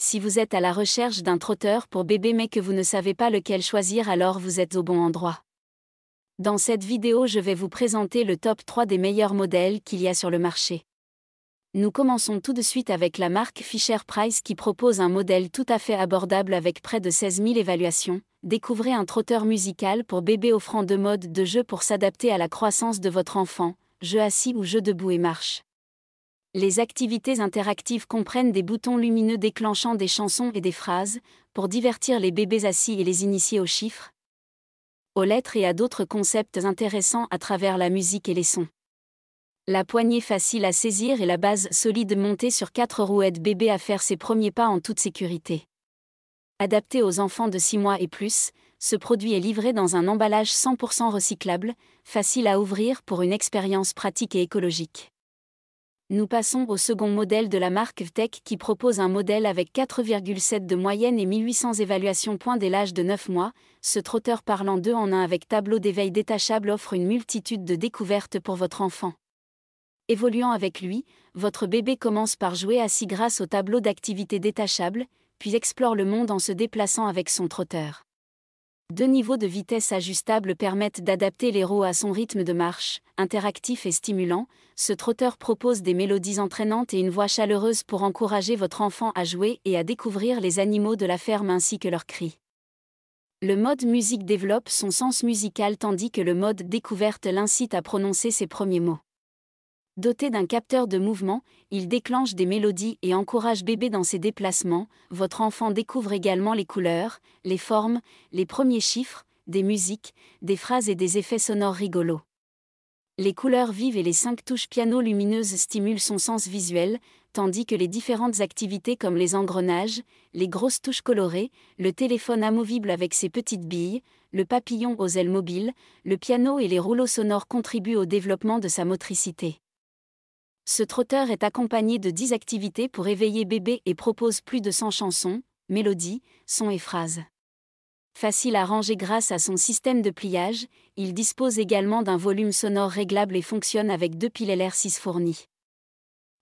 Si vous êtes à la recherche d'un trotteur pour bébé mais que vous ne savez pas lequel choisir alors vous êtes au bon endroit. Dans cette vidéo je vais vous présenter le top 3 des meilleurs modèles qu'il y a sur le marché. Nous commençons tout de suite avec la marque Fisher Price qui propose un modèle tout à fait abordable avec près de 16 000 évaluations. Découvrez un trotteur musical pour bébé offrant deux modes de jeu pour s'adapter à la croissance de votre enfant, jeu assis ou jeu debout et marche. Les activités interactives comprennent des boutons lumineux déclenchant des chansons et des phrases, pour divertir les bébés assis et les initier aux chiffres, aux lettres et à d'autres concepts intéressants à travers la musique et les sons. La poignée facile à saisir et la base solide montée sur quatre rouettes bébé à faire ses premiers pas en toute sécurité. Adapté aux enfants de 6 mois et plus, ce produit est livré dans un emballage 100% recyclable, facile à ouvrir pour une expérience pratique et écologique. Nous passons au second modèle de la marque VTech qui propose un modèle avec 4,7 de moyenne et 1800 évaluations points dès l'âge de 9 mois. Ce trotteur parlant 2 en 1 avec tableau d'éveil détachable offre une multitude de découvertes pour votre enfant. Évoluant avec lui, votre bébé commence par jouer assis grâce au tableau d'activité détachable, puis explore le monde en se déplaçant avec son trotteur. Deux niveaux de vitesse ajustables permettent d'adapter les à son rythme de marche. Interactif et stimulant, ce trotteur propose des mélodies entraînantes et une voix chaleureuse pour encourager votre enfant à jouer et à découvrir les animaux de la ferme ainsi que leurs cris. Le mode musique développe son sens musical tandis que le mode découverte l'incite à prononcer ses premiers mots. Doté d'un capteur de mouvement, il déclenche des mélodies et encourage bébé dans ses déplacements. Votre enfant découvre également les couleurs, les formes, les premiers chiffres, des musiques, des phrases et des effets sonores rigolos. Les couleurs vives et les cinq touches piano lumineuses stimulent son sens visuel, tandis que les différentes activités comme les engrenages, les grosses touches colorées, le téléphone amovible avec ses petites billes, le papillon aux ailes mobiles, le piano et les rouleaux sonores contribuent au développement de sa motricité. Ce trotteur est accompagné de 10 activités pour éveiller bébé et propose plus de 100 chansons, mélodies, sons et phrases. Facile à ranger grâce à son système de pliage, il dispose également d'un volume sonore réglable et fonctionne avec deux piles LR6 fournies.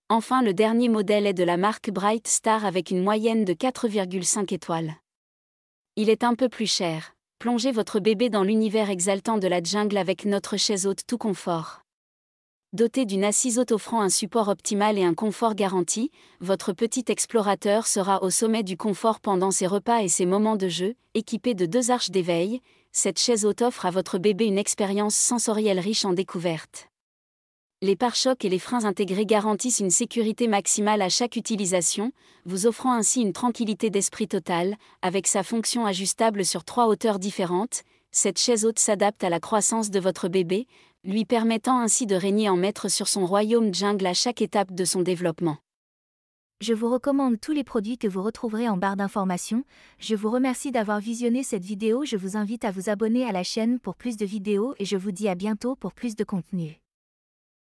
Enfin, le dernier modèle est de la marque Bright Star avec une moyenne de 4,5 étoiles. Il est un peu plus cher. Plongez votre bébé dans l'univers exaltant de la jungle avec notre chaise haute tout confort. Doté d'une assise offrant un support optimal et un confort garanti, votre petit explorateur sera au sommet du confort pendant ses repas et ses moments de jeu, équipé de deux arches d'éveil. Cette chaise haute offre à votre bébé une expérience sensorielle riche en découvertes. Les pare-chocs et les freins intégrés garantissent une sécurité maximale à chaque utilisation, vous offrant ainsi une tranquillité d'esprit totale, avec sa fonction ajustable sur trois hauteurs différentes, cette chaise haute s'adapte à la croissance de votre bébé, lui permettant ainsi de régner en maître sur son royaume jungle à chaque étape de son développement. Je vous recommande tous les produits que vous retrouverez en barre d'informations. Je vous remercie d'avoir visionné cette vidéo. Je vous invite à vous abonner à la chaîne pour plus de vidéos et je vous dis à bientôt pour plus de contenu.